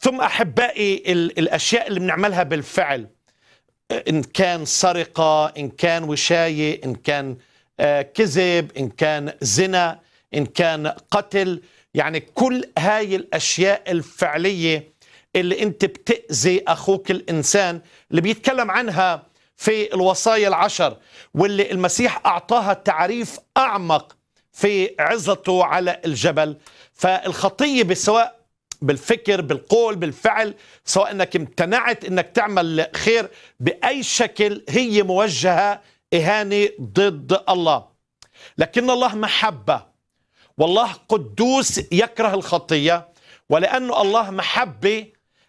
ثم أحبائي الأشياء اللي بنعملها بالفعل إن كان سرقة إن كان وشاية إن كان آه، كذب إن كان زنا إن كان قتل يعني كل هاي الأشياء الفعلية اللي أنت بتأذي أخوك الإنسان اللي بيتكلم عنها في الوصايا العشر واللي المسيح أعطاها تعريف أعمق في عظته على الجبل فالخطية بسواء بالفكر بالقول بالفعل سواء انك امتنعت انك تعمل خير باي شكل هي موجهه اهانه ضد الله لكن الله محبه والله قدوس يكره الخطيه ولانه الله محبه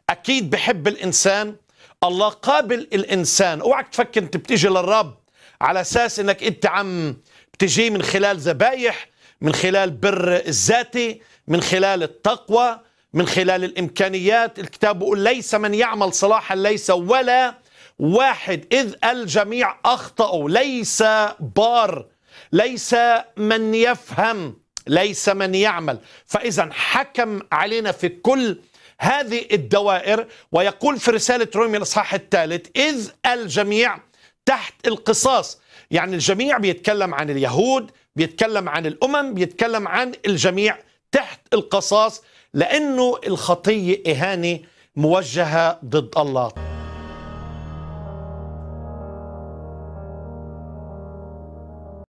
اكيد بحب الانسان الله قابل الانسان اوعك تفكر انت بتيجي للرب على اساس انك انت عم بتجي من خلال ذبايح من خلال بر الذاتي من خلال التقوى من خلال الإمكانيات الكتاب بيقول ليس من يعمل صلاحا ليس ولا واحد إذ الجميع أخطأوا ليس بار ليس من يفهم ليس من يعمل فإذا حكم علينا في كل هذه الدوائر ويقول في رسالة رومي الإصحاح الثالث إذ الجميع تحت القصاص يعني الجميع بيتكلم عن اليهود بيتكلم عن الأمم بيتكلم عن الجميع تحت القصاص لأنه الخطية إهانة موجهة ضد الله